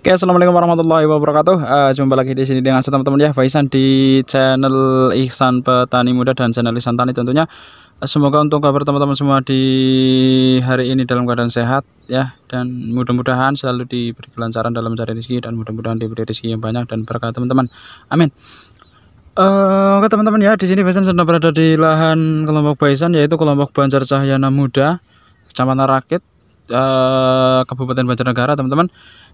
Oke, assalamualaikum warahmatullahi wabarakatuh. Uh, jumpa lagi di sini dengan teman-teman ya, Faisan di channel Ihsan Petani Muda dan channel Ihsan Tani tentunya. Eh, semoga untuk kabar teman-teman semua di hari ini dalam keadaan sehat ya dan mudah-mudahan selalu diberi kelancaran dalam mencari rezeki dan mudah-mudahan diberi rezeki yang banyak dan berkah teman-teman. Amin. Uh, oke teman-teman ya, di sini Faisan sedang berada di lahan kelompok Faisan yaitu kelompok Banjar Cahyana Muda, Kecamatan Rakit, uh, Kabupaten Banjarnegara teman-teman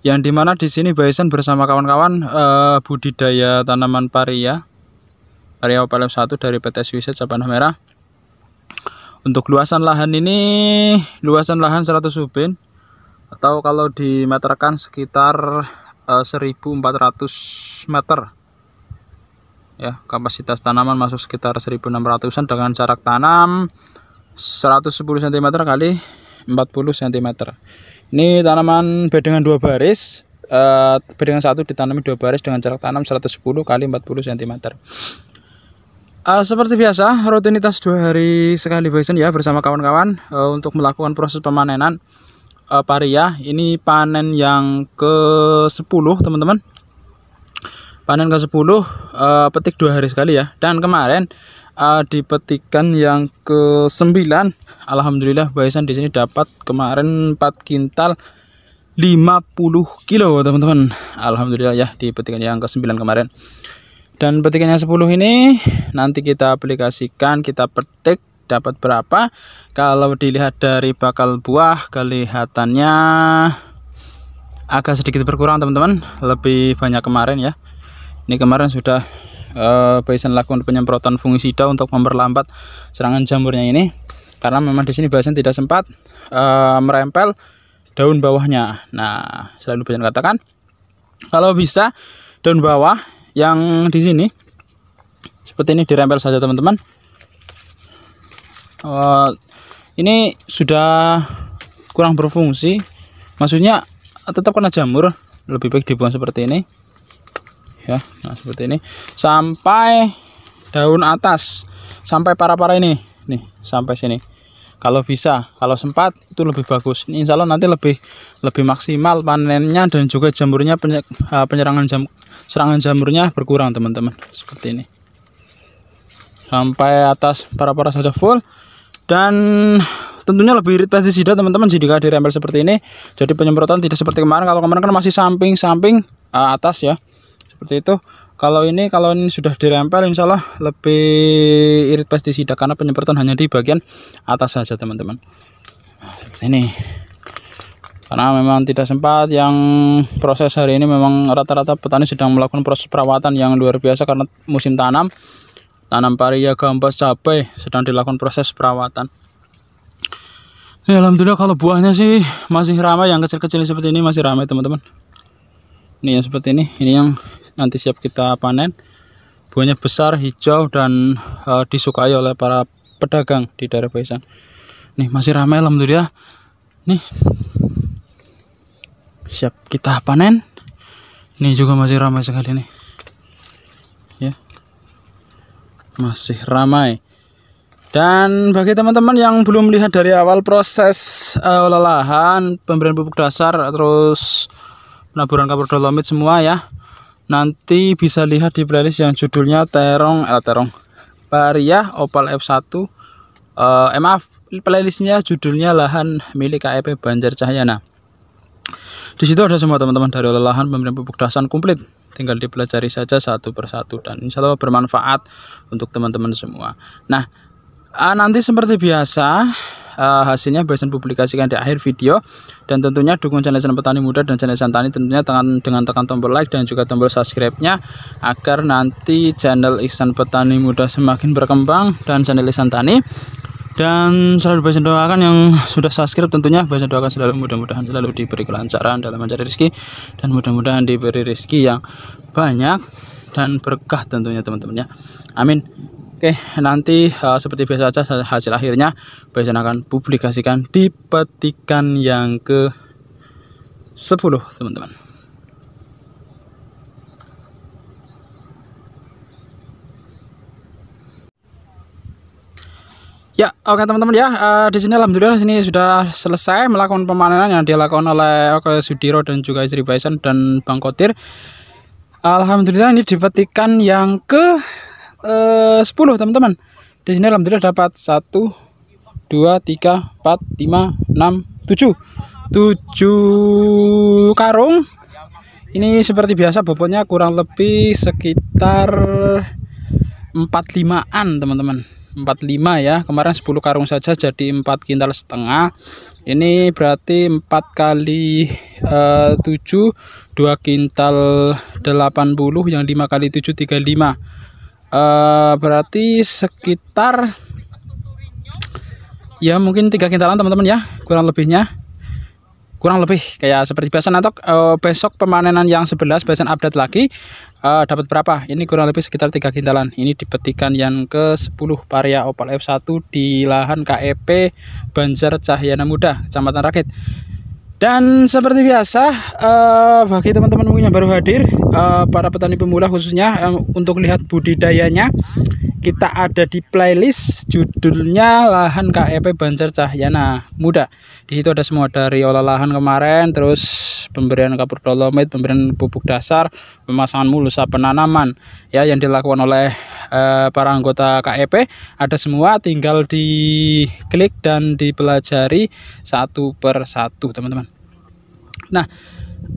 yang dimana di sini Bison bersama kawan-kawan uh, budidaya tanaman paria paria opalem 1 dari PT Swiss Cabana Merah untuk luasan lahan ini luasan lahan 100 ubin atau kalau dimeterkan sekitar uh, eh, 1400 meter ya kapasitas tanaman masuk sekitar 1600an dengan jarak tanam 110 cm kali 40 cm ini tanaman bedengan dua baris eh, bedengan satu ditanami dua baris dengan jarak tanam 110 kali 40 cm Uh, seperti biasa rutinitas dua hari sekali bison ya bersama kawan-kawan uh, untuk melakukan proses pemanenan uh, paria ini panen yang ke 10 teman-teman panen ke 10 uh, petik dua hari sekali ya dan kemarin uh, di petikan yang ke 9 Alhamdulillah Baisan di sini dapat kemarin 4 kintal 50 kilo teman-teman Alhamdulillah ya di petikan yang ke 9 kemarin dan petikan yang 10 ini nanti kita aplikasikan kita petik dapat berapa kalau dilihat dari bakal buah kelihatannya agak sedikit berkurang teman-teman lebih banyak kemarin ya ini kemarin sudah eh, lakukan penyemprotan fungisida untuk memperlambat serangan jamurnya ini karena memang di sini bahasan tidak sempat uh, merempel daun bawahnya. Nah, selalu bahasan katakan kalau bisa daun bawah yang di sini seperti ini dirempel saja teman-teman. Uh, ini sudah kurang berfungsi maksudnya tetap kena jamur lebih baik dibuang seperti ini ya nah seperti ini sampai daun atas sampai para-para ini nih sampai sini kalau bisa kalau sempat itu lebih bagus Insya Allah nanti lebih lebih maksimal panennya dan juga jamurnya eh, penyerangan jam serangan jamurnya berkurang teman-teman seperti ini sampai atas para-para saja full dan tentunya lebih irit pestisida teman-teman jika dirempel seperti ini jadi penyemprotan tidak seperti kemarin kalau kemarin kan masih samping-samping eh, atas ya seperti itu kalau ini kalau ini sudah dirempel insya Allah lebih irit pestisida karena penyemprotan hanya di bagian atas saja teman-teman nah, ini karena memang tidak sempat yang proses hari ini memang rata-rata petani sedang melakukan proses perawatan yang luar biasa karena musim tanam tanam paria ya gambas cabai sedang dilakukan proses perawatan ya, Alhamdulillah kalau buahnya sih masih ramai yang kecil-kecil seperti ini masih ramai teman-teman ini yang seperti ini ini yang nanti siap kita panen buahnya besar hijau dan uh, disukai oleh para pedagang di daerah Baisan nih masih ramai alhamdulillah nih siap kita panen ini juga masih ramai sekali nih ya masih ramai dan bagi teman-teman yang belum lihat dari awal proses uh, eh, lahan, pemberian pupuk dasar terus penaburan kapur dolomit semua ya nanti bisa lihat di playlist yang judulnya terong eh, terong pariah opal F1 eh, eh, maaf playlistnya judulnya lahan milik KEP Banjar Cahyana di situ ada semua teman-teman dari lahan pemberian pupuk dasar komplit tinggal dipelajari saja satu persatu dan insya Allah bermanfaat untuk teman-teman semua nah ah, nanti seperti biasa uh, hasilnya Bahasan publikasikan di akhir video dan tentunya dukung channel channel Petani Muda dan channel channel Tani tentunya dengan, dengan tekan tombol like dan juga tombol subscribe-nya agar nanti channel Iksan Petani Muda semakin berkembang dan channel Iksan Tani dan selalu bisa doakan yang sudah subscribe tentunya bisa doakan selalu mudah-mudahan selalu diberi kelancaran dalam mencari rezeki dan mudah-mudahan diberi rezeki yang banyak dan berkah tentunya teman-teman amin Oke, nanti uh, seperti biasa saja hasil akhirnya biasanya akan publikasikan di petikan yang ke 10, teman-teman. Ya, oke okay, teman-teman ya. Uh, di sini alhamdulillah sini sudah selesai melakukan pemanenan yang dilakukan oleh Oke Sudiro dan juga istri Baisan dan Bang Kotir. Alhamdulillah ini di petikan yang ke 10 eh, teman-teman di sini alhamdulillah dapat 1 2 3 4 5 6 7 7 karung ini seperti biasa bobotnya kurang lebih sekitar 45an teman-teman 45 ya kemarin 10 karung saja jadi 4 kintal setengah ini berarti 4 kali eh, 7 2 kintal 80 yang 5 kali 7 35 Eh, berarti sekitar ya mungkin tiga kintalan teman-teman ya kurang lebihnya kurang lebih kayak seperti biasa nanti uh, eh, besok pemanenan yang 11 besok update lagi uh, dapat berapa ini kurang lebih sekitar tiga kintalan ini dipetikan yang ke 10 paria opal F1 di lahan KEP Banjar Cahyana Muda Kecamatan Rakit dan seperti biasa, uh, bagi teman-teman yang baru hadir, uh, para petani pemula khususnya uh, untuk lihat budidayanya, kita ada di playlist judulnya lahan KEP Banjar Cahyana Muda. Di situ ada semua dari olah lahan kemarin, terus pemberian kapur dolomit, pemberian pupuk dasar, pemasangan mulsa penanaman, ya yang dilakukan oleh uh, para anggota KEP ada semua, tinggal diklik dan dipelajari satu per satu, teman-teman. Nah,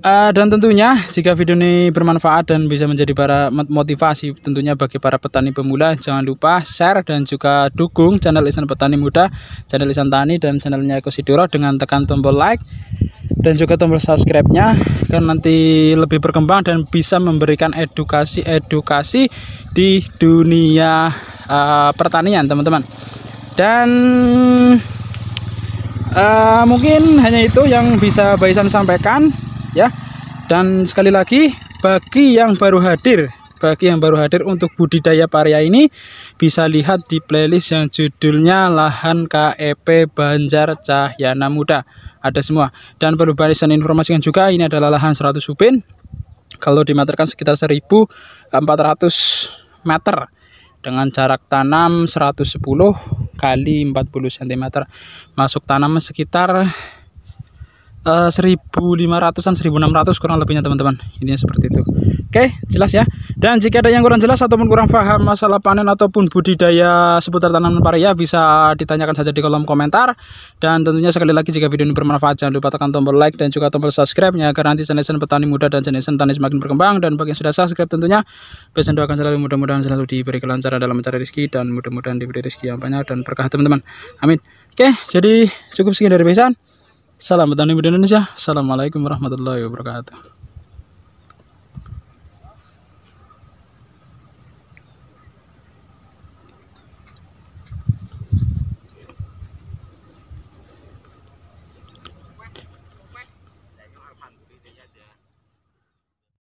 uh, dan tentunya jika video ini bermanfaat dan bisa menjadi para motivasi tentunya bagi para petani pemula, jangan lupa share dan juga dukung channel Isan Petani Muda, channel Isan Tani dan channelnya Eko Sidoro dengan tekan tombol like dan juga tombol subscribe-nya agar nanti lebih berkembang dan bisa memberikan edukasi-edukasi di dunia uh, pertanian, teman-teman. Dan uh, mungkin hanya itu yang bisa Baisan sampaikan ya dan sekali lagi bagi yang baru hadir bagi yang baru hadir untuk budidaya paria ini bisa lihat di playlist yang judulnya lahan KEP Banjar Cahyana Muda ada semua dan perlu barisan informasikan juga ini adalah lahan 100 upin. kalau dimeterkan sekitar 1400 meter dengan jarak tanam 110 kali 40 cm masuk tanaman sekitar uh, 1500-an 1600 kurang lebihnya teman-teman ini seperti itu Oke, jelas ya. Dan jika ada yang kurang jelas ataupun kurang paham masalah panen ataupun budidaya seputar tanaman paria bisa ditanyakan saja di kolom komentar. Dan tentunya sekali lagi jika video ini bermanfaat jangan lupa tekan tombol like dan juga tombol subscribe-nya agar nanti channel petani muda dan channel tani semakin berkembang dan bagi yang sudah subscribe tentunya pesan doakan selalu mudah-mudahan selalu diberi kelancaran dalam mencari rezeki dan mudah-mudahan diberi rezeki yang banyak dan berkah teman-teman. Amin. Oke, jadi cukup sekian dari pesan. Salam petani muda Indonesia. Assalamualaikum warahmatullahi wabarakatuh.